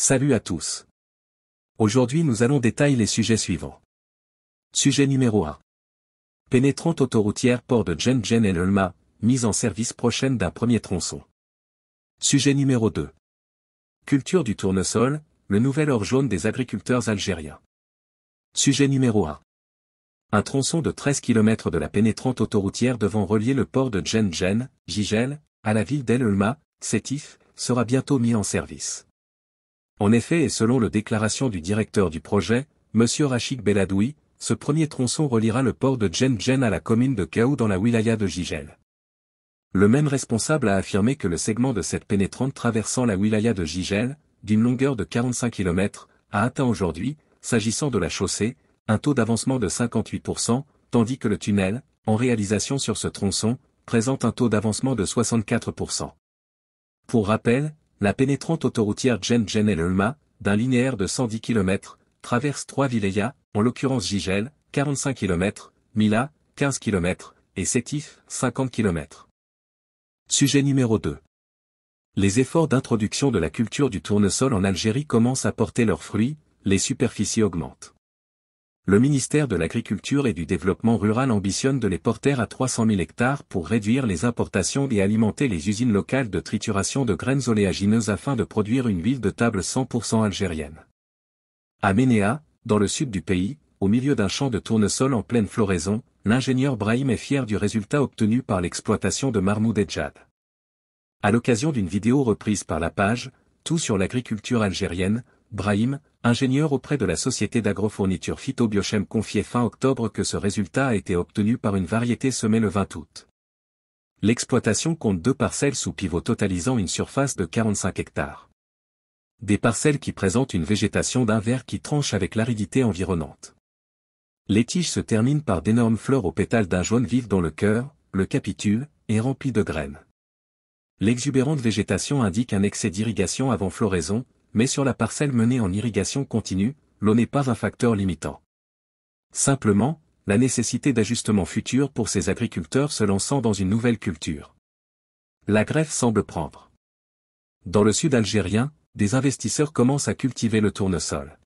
Salut à tous. Aujourd'hui nous allons détailler les sujets suivants. Sujet numéro 1. Pénétrante autoroutière port de Djen et Ulma, mise en service prochaine d'un premier tronçon. Sujet numéro 2. Culture du tournesol, le nouvel or jaune des agriculteurs algériens. Sujet numéro 1. Un tronçon de 13 km de la pénétrante autoroutière devant relier le port de Genjen, Jijel, à la ville d'El Ulma, Sétif, sera bientôt mis en service. En effet et selon le déclaration du directeur du projet, M. Rachid Beladoui, ce premier tronçon reliera le port de Djendjen à la commune de Kaou dans la wilaya de Gigel. Le même responsable a affirmé que le segment de cette pénétrante traversant la wilaya de Gigel, d'une longueur de 45 km, a atteint aujourd'hui, s'agissant de la chaussée, un taux d'avancement de 58%, tandis que le tunnel, en réalisation sur ce tronçon, présente un taux d'avancement de 64%. Pour rappel, la pénétrante autoroutière Gen-Gen El d'un linéaire de 110 km, traverse trois vilayas, en l'occurrence Gigel, 45 km, Mila, 15 km, et Sétif, 50 km. Sujet numéro 2. Les efforts d'introduction de la culture du tournesol en Algérie commencent à porter leurs fruits, les superficies augmentent le ministère de l'Agriculture et du Développement Rural ambitionne de les porter à 300 000 hectares pour réduire les importations et alimenter les usines locales de trituration de graines oléagineuses afin de produire une huile de table 100% algérienne. À Ménéa, dans le sud du pays, au milieu d'un champ de tournesol en pleine floraison, l'ingénieur Brahim est fier du résultat obtenu par l'exploitation de Marmoud Edjad. À l'occasion d'une vidéo reprise par la page « Tout sur l'agriculture algérienne », Brahim, ingénieur auprès de la société d'agrofourniture Phytobiochem confiait fin octobre que ce résultat a été obtenu par une variété semée le 20 août. L'exploitation compte deux parcelles sous pivot totalisant une surface de 45 hectares. Des parcelles qui présentent une végétation d'un vert qui tranche avec l'aridité environnante. Les tiges se terminent par d'énormes fleurs aux pétales d'un jaune vif dont le cœur, le capitule, est rempli de graines. L'exubérante végétation indique un excès d'irrigation avant floraison, mais sur la parcelle menée en irrigation continue, l'eau n'est pas un facteur limitant. Simplement, la nécessité d'ajustements futurs pour ces agriculteurs se lançant dans une nouvelle culture. La greffe semble prendre. Dans le sud algérien, des investisseurs commencent à cultiver le tournesol.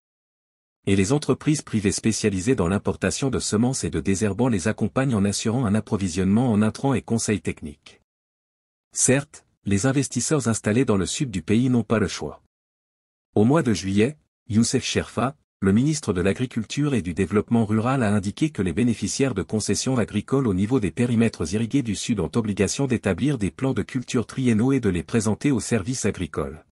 Et les entreprises privées spécialisées dans l'importation de semences et de désherbants les accompagnent en assurant un approvisionnement en intrants et conseils techniques. Certes, les investisseurs installés dans le sud du pays n'ont pas le choix. Au mois de juillet, Youssef Sherfa, le ministre de l'Agriculture et du Développement Rural a indiqué que les bénéficiaires de concessions agricoles au niveau des périmètres irrigués du Sud ont obligation d'établir des plans de culture triennaux et de les présenter aux services agricoles.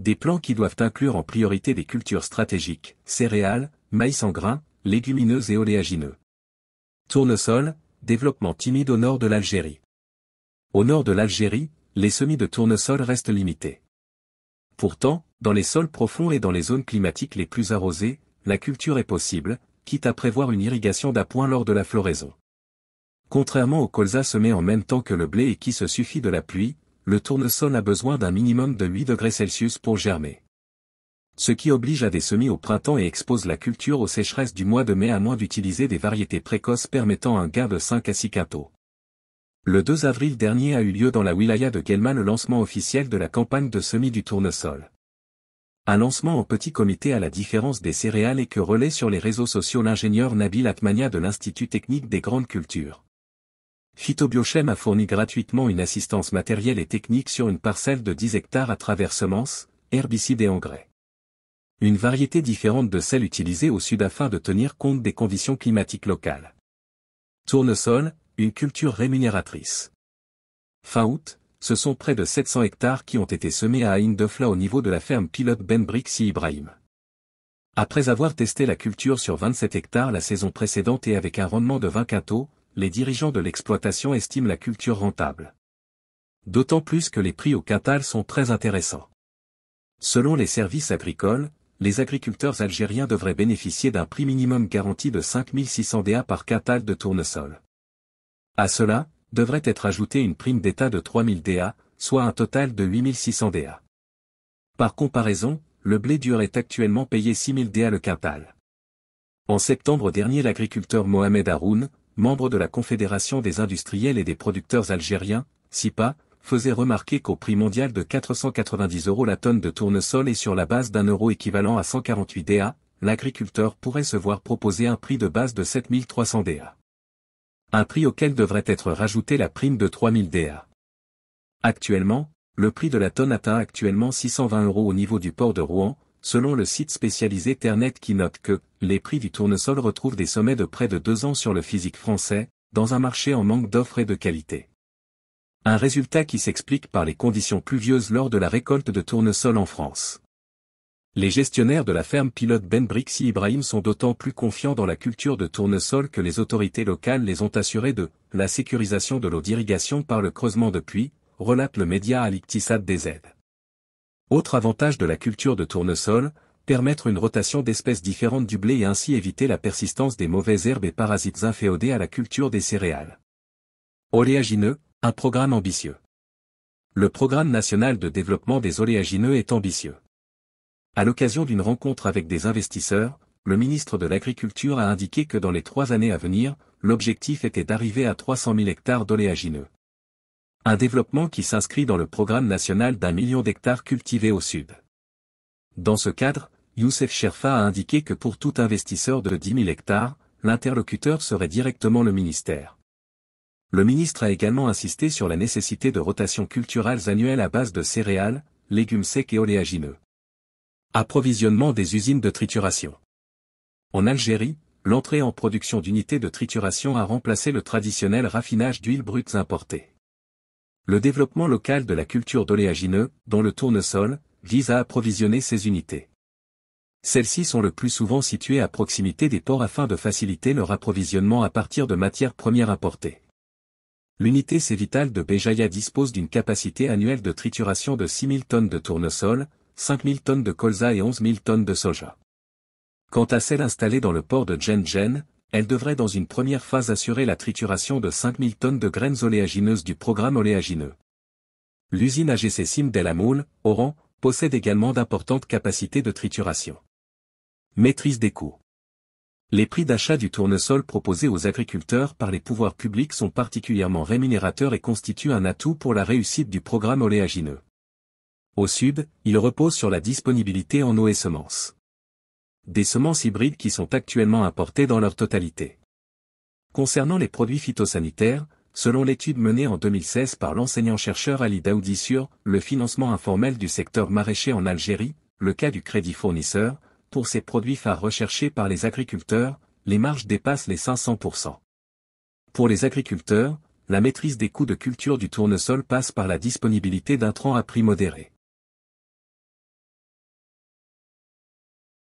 Des plans qui doivent inclure en priorité des cultures stratégiques, céréales, maïs en grains, légumineuses et oléagineux. Tournesol, développement timide au nord de l'Algérie. Au nord de l'Algérie, les semis de tournesol restent limités. Pourtant, dans les sols profonds et dans les zones climatiques les plus arrosées, la culture est possible, quitte à prévoir une irrigation d'appoint lors de la floraison. Contrairement au colza semé en même temps que le blé et qui se suffit de la pluie, le tournesol a besoin d'un minimum de 8 degrés Celsius pour germer. Ce qui oblige à des semis au printemps et expose la culture aux sécheresses du mois de mai à moins d'utiliser des variétés précoces permettant un gain de 5 à 6 quintaux. Le 2 avril dernier a eu lieu dans la wilaya de Guelma le lancement officiel de la campagne de semis du tournesol un lancement en petit comité à la différence des céréales et que relais sur les réseaux sociaux l'ingénieur Nabil Atmania de l'Institut technique des grandes cultures. Phytobiochem a fourni gratuitement une assistance matérielle et technique sur une parcelle de 10 hectares à travers semences, herbicides et engrais. Une variété différente de celle utilisée au sud afin de tenir compte des conditions climatiques locales. Tournesol, une culture rémunératrice. Fin août, ce sont près de 700 hectares qui ont été semés à Aïn Defla au niveau de la ferme pilote Ben Brixi Ibrahim. Après avoir testé la culture sur 27 hectares la saison précédente et avec un rendement de 20 quintaux, les dirigeants de l'exploitation estiment la culture rentable. D'autant plus que les prix au quintal sont très intéressants. Selon les services agricoles, les agriculteurs algériens devraient bénéficier d'un prix minimum garanti de 5600 DA par quintal de tournesol. À cela, devrait être ajoutée une prime d'État de 3000 DA, soit un total de 8600 DA. Par comparaison, le blé dur est actuellement payé 6000 DA le quintal. En septembre dernier l'agriculteur Mohamed Haroun, membre de la Confédération des industriels et des producteurs algériens, SIPA, faisait remarquer qu'au prix mondial de 490 euros la tonne de tournesol et sur la base d'un euro équivalent à 148 DA, l'agriculteur pourrait se voir proposer un prix de base de 7300 DA un prix auquel devrait être rajoutée la prime de 3000 DA. Actuellement, le prix de la tonne atteint actuellement 620 euros au niveau du port de Rouen, selon le site spécialisé Ternet qui note que les prix du tournesol retrouvent des sommets de près de deux ans sur le physique français, dans un marché en manque d'offres et de qualité. Un résultat qui s'explique par les conditions pluvieuses lors de la récolte de tournesol en France. Les gestionnaires de la ferme pilote Ben Brixi Ibrahim sont d'autant plus confiants dans la culture de tournesol que les autorités locales les ont assurés de la sécurisation de l'eau d'irrigation par le creusement de puits, relate le média Alictisad des aides. Autre avantage de la culture de tournesol, permettre une rotation d'espèces différentes du blé et ainsi éviter la persistance des mauvaises herbes et parasites inféodés à la culture des céréales. Oléagineux, un programme ambitieux. Le programme national de développement des oléagineux est ambitieux. À l'occasion d'une rencontre avec des investisseurs, le ministre de l'Agriculture a indiqué que dans les trois années à venir, l'objectif était d'arriver à 300 000 hectares d'oléagineux. Un développement qui s'inscrit dans le programme national d'un million d'hectares cultivés au sud. Dans ce cadre, Youssef Sherfa a indiqué que pour tout investisseur de 10 000 hectares, l'interlocuteur serait directement le ministère. Le ministre a également insisté sur la nécessité de rotations culturelles annuelles à base de céréales, légumes secs et oléagineux. Approvisionnement des usines de trituration. En Algérie, l'entrée en production d'unités de trituration a remplacé le traditionnel raffinage d'huiles brutes importées. Le développement local de la culture d'oléagineux, dont le tournesol, vise à approvisionner ces unités. Celles-ci sont le plus souvent situées à proximité des ports afin de faciliter leur approvisionnement à partir de matières premières importées. L'unité Cévital de Béjaïa dispose d'une capacité annuelle de trituration de 6000 tonnes de tournesol, 5 000 tonnes de colza et 11 000 tonnes de soja. Quant à celle installée dans le port de Gen, elle devrait dans une première phase assurer la trituration de 5 000 tonnes de graines oléagineuses du programme oléagineux. L'usine AGC Sim Delamoule, Oran, possède également d'importantes capacités de trituration. Maîtrise des coûts. Les prix d'achat du tournesol proposés aux agriculteurs par les pouvoirs publics sont particulièrement rémunérateurs et constituent un atout pour la réussite du programme oléagineux. Au sud, il repose sur la disponibilité en eau et semences. Des semences hybrides qui sont actuellement importées dans leur totalité. Concernant les produits phytosanitaires, selon l'étude menée en 2016 par l'enseignant-chercheur Ali Daoudi sur le financement informel du secteur maraîcher en Algérie, le cas du crédit fournisseur, pour ces produits phares recherchés par les agriculteurs, les marges dépassent les 500%. Pour les agriculteurs, la maîtrise des coûts de culture du tournesol passe par la disponibilité d'un d'intrants à prix modéré.